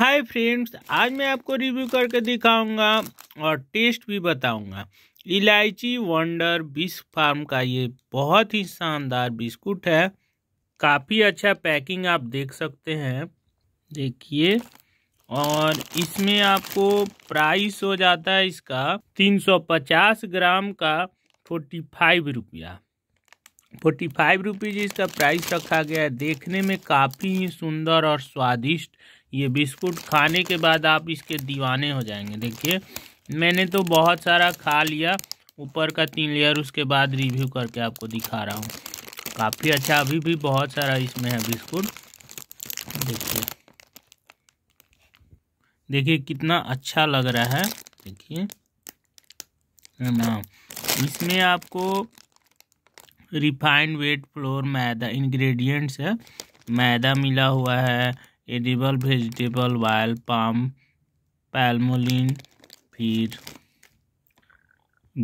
hi friends आज मैं आपको रिव्यू करके दिखाऊंगा और टेस्ट भी बताऊंगा इलायची वंडर बिस्क फार्म का ये बहुत ही शानदार बिस्कुट है काफ़ी अच्छा पैकिंग आप देख सकते हैं देखिए और इसमें आपको प्राइस हो जाता है इसका 350 ग्राम का फोर्टी फाइव रुपया फोर्टी फाइव रुपीज़ इसका प्राइस रखा गया है देखने में काफ़ी ही सुंदर और स्वादिष्ट ये बिस्कुट खाने के बाद आप इसके दीवाने हो जाएंगे देखिए मैंने तो बहुत सारा खा लिया ऊपर का तीन लेयर उसके बाद रिव्यू करके आपको दिखा रहा हूँ काफ़ी अच्छा अभी भी बहुत सारा इसमें है बिस्कुट देखिए देखिए कितना अच्छा लग रहा है देखिए हाँ, इसमें आपको रिफाइंड वेट फ्लोर मैदा इंग्रेडिएंट्स है मैदा मिला हुआ है edible vegetable oil palm palmolein फिर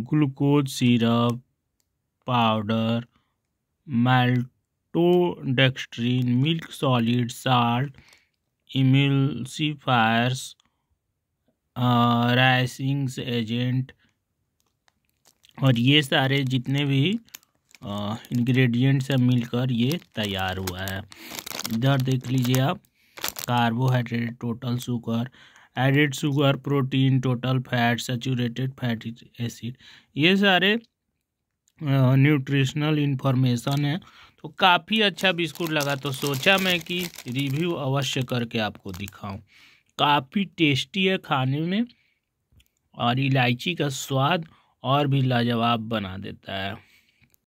glucose syrup powder maltodextrin milk solid salt emulsifiers raisings agent और ये सारे जितने भी इंग्रेडिएंट से मिलकर ये तैयार हुआ है इधर देख लीजिए आप carbohydrate total sugar added sugar protein total fat saturated fatty acid ये सारे न्यूट्रिशनल इन्फॉर्मेशन है तो काफ़ी अच्छा बिस्कुट लगा तो सोचा मैं कि रिव्यू अवश्य करके आपको दिखाऊं काफ़ी टेस्टी है खाने में और इलायची का स्वाद और भी लाजवाब बना देता है